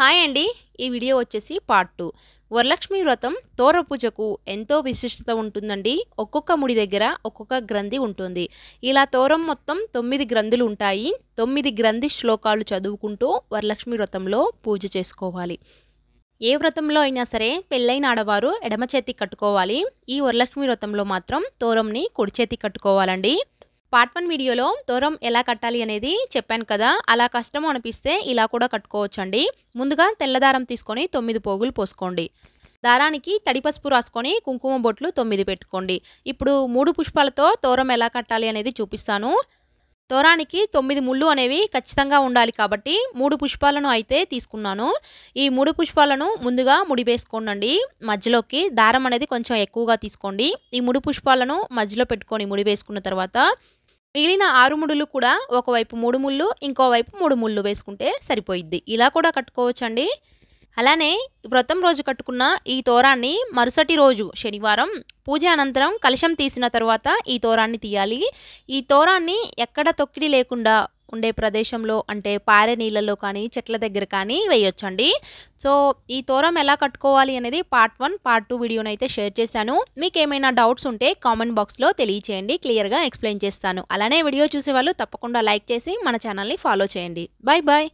hi అండి ఈ video వచ్చేసి పార్ట్ టూ వరలక్ష్మి వ్రతం తోర పూజకు ఎంతో విశిష్టత ఉంటుందండి ఒక్కొక్క ముడి దగ్గర ఒక్కొక్క గ్రంథి ఉంటుంది ఇలా తోరం మొత్తం తొమ్మిది గ్రంథులు ఉంటాయి తొమ్మిది గ్రంథి శ్లోకాలు చదువుకుంటూ వరలక్ష్మి వ్రతంలో పూజ చేసుకోవాలి ఏ వ్రతంలో అయినా సరే పెళ్ళైన ఆడవారు ఎడమ చేతి కట్టుకోవాలి ఈ వరలక్ష్మి వ్రతంలో మాత్రం తోరంని కుడి చేతి కట్టుకోవాలండి పార్ట్ వన్ వీడియోలో దూరం ఎలా కట్టాలి అనేది చెప్పాను కదా అలా కష్టం అనిపిస్తే ఇలా కూడా కట్టుకోవచ్చండి ముందుగా తెల్లదారం తీసుకొని తొమ్మిది పోగులు పోసుకోండి దారానికి తడిపసుపు రాసుకొని కుంకుమ బొట్లు తొమ్మిది పెట్టుకోండి ఇప్పుడు మూడు పుష్పాలతో తోరం ఎలా కట్టాలి అనేది చూపిస్తాను తోరానికి తొమ్మిది ముళ్ళు అనేవి ఖచ్చితంగా ఉండాలి కాబట్టి మూడు పుష్పాలను అయితే తీసుకున్నాను ఈ మూడు పుష్పాలను ముందుగా ముడివేసుకోండి మధ్యలోకి దారం అనేది కొంచెం ఎక్కువగా తీసుకోండి ఈ మూడు పుష్పాలను మధ్యలో పెట్టుకొని ముడివేసుకున్న తర్వాత మిగిలిన ఆరు ముడులు కూడా ఒకవైపు మూడు ముళ్ళు ఇంకోవైపు మూడు ముళ్ళు వేసుకుంటే సరిపోయిద్ది ఇలా కూడా కట్టుకోవచ్చండి అలానే వ్రతం రోజు కట్టుకున్న ఈ తోరాన్ని మరుసటి రోజు శనివారం పూజ అనంతరం కలశం తీసిన తర్వాత ఈ తోరాన్ని తీయాలి ఈ తోరాన్ని ఎక్కడ తొక్కిడి లేకుండా ఉండే ప్రదేశంలో అంటే పారే నీళ్ళలో కానీ చెట్ల దగ్గర కానీ వేయొచ్చండి సో ఈ తోరం ఎలా కట్టుకోవాలి అనేది పార్ట్ వన్ పార్ట్ టూ వీడియోని అయితే షేర్ చేశాను మీకు ఏమైనా డౌట్స్ ఉంటే కామెంట్ బాక్స్లో తెలియచేయండి క్లియర్గా ఎక్స్ప్లెయిన్ చేస్తాను అలానే వీడియో చూసే వాళ్ళు తప్పకుండా లైక్ చేసి మన ఛానల్ని ఫాలో చేయండి బాయ్ బాయ్